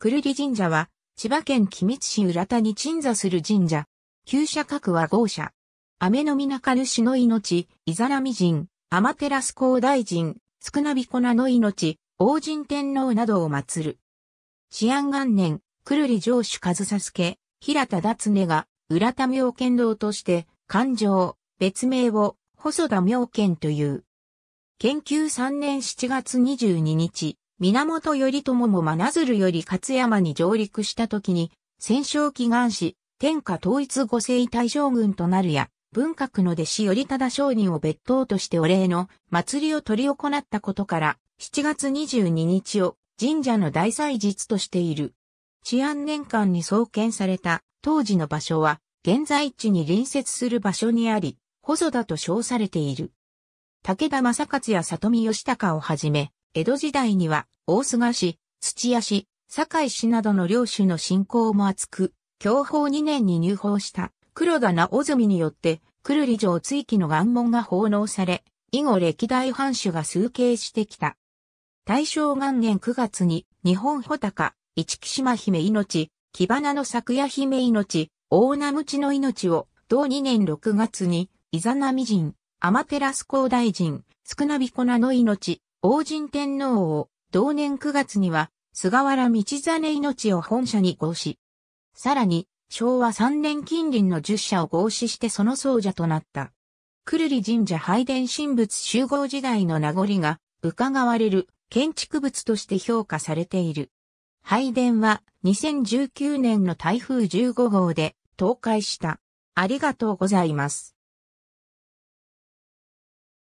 久留里神社は、千葉県君津市浦田に鎮座する神社。旧社格は豪社。雨の皆かぬしの命、イザなミ人、天照テ大人、少なびビコの命、王神天皇などを祀る。治安元年、久留里城主和佐助、平田達根が、浦田明剣道として、勘定、別名を、細田明剣という。研究3年7月22日、源頼朝も真鶴より勝山に上陸した時に、戦勝祈願し、天下統一五世大将軍となるや、文革の弟子頼忠商人を別当としてお礼の祭りを取り行ったことから、7月22日を神社の大祭日としている。治安年間に創建された当時の場所は、現在地に隣接する場所にあり、細田と称されている。武田正勝や里見義隆をはじめ、江戸時代には、大菅市、土屋市、堺市などの領主の信仰も厚く、享保2年に入法した黒田大澄によって、久る里城追記の願文が奉納され、以後歴代藩主が崇敬してきた。大正元年9月に、日本穂高、市木島姫命、木花の桜姫命、大名口の命を、同2年6月に、イザナミ人、ア寺テ大人、少なびこなの命、王神天皇を同年9月には菅原道真命を本社に合祀。さらに昭和3年近隣の10社を合祀してその僧者となった。くるり神社拝殿神仏集合時代の名残が伺われる建築物として評価されている。拝殿は2019年の台風15号で倒壊した。ありがとうございます。